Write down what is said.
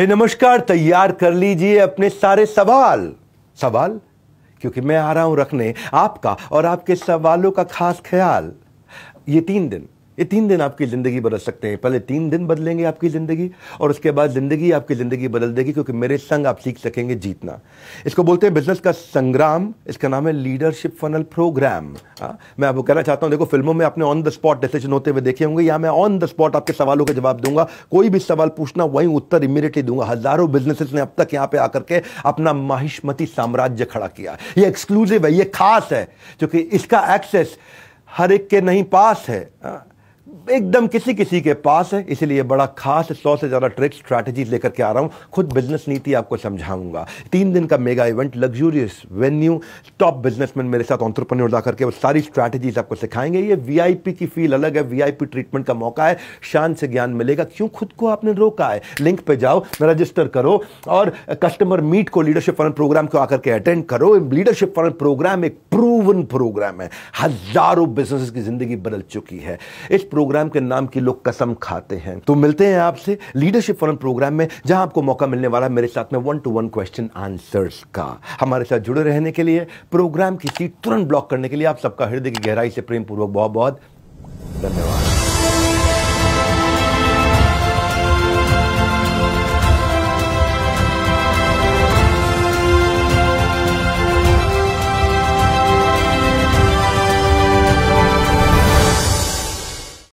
नमस्कार तैयार कर लीजिए अपने सारे सवाल सवाल क्योंकि मैं आ रहा हूं रखने आपका और आपके सवालों का खास ख्याल ये तीन दिन ये तीन दिन आपकी ज़िंदगी बदल सकते हैं पहले तीन दिन बदलेंगे आपकी ज़िंदगी और उसके बाद ज़िंदगी आपकी ज़िंदगी बदल देगी क्योंकि मेरे संग आप सीख सकेंगे जीतना इसको बोलते हैं बिजनेस का संग्राम इसका नाम है लीडरशिप फनल प्रोग्राम आ, हाँ, मैं आपको कहना चाहता हूँ देखो फिल्मों में आपने ऑन द स्पॉट डिसीजन होते हुए देखे होंगे या मैं ऑन द स्पॉट आपके सवालों का जवाब दूंगा कोई भी सवाल पूछना वहीं उत्तर इमीडिएटली दूंगा हज़ारों बिजनेस ने अब तक यहाँ पर आकर के अपना माहिष्मती साम्राज्य खड़ा किया ये एक्सक्लूसिव है ये खास है क्योंकि इसका एक्सेस हर एक के नहीं पास है हाँ, एकदम किसी किसी के पास है इसलिए बड़ा खास सौ से ज़्यादा ट्रिक स्ट्रैटेजीज लेकर के आ रहा हूँ खुद बिजनेस नीति आपको समझाऊंगा तीन दिन का mega event luxurious venue top businessman मेरे साथ ऑन्टरप्रन्योर ला करके वो सारी स्ट्रैटेजीज आपको सिखाएंगे ये वीआईपी की फील अलग है वीआईपी ट्रीटमेंट का मौका है शान से ज्ञान मिलेगा क्यों खुद को आपने रोका है लिंक पर जाओ रजिस्टर करो और कस्टमर मीट को लीडरशिप फॉरन प्रोग्राम को आकर के अटेंड करो लीडरशिप फॉरन प्रोग्राम एक प्रूव प्रूवन प्रोग्राम है हजारों बिजनेस की जिंदगी बदल चुकी है इस प्रोग्राम के नाम की लोग कसम खाते हैं तो मिलते हैं आपसे लीडरशिप फॉरन प्रोग्राम में जहां आपको मौका मिलने वाला मेरे साथ में one to one question answers का हमारे साथ जुड़े रहने के लिए प्रोग्राम की सीट तुरंत ब्लॉक करने के लिए आप सबका हृदय की गहराई से प्रेम पूर्वक बहुत बहुत धन्यवाद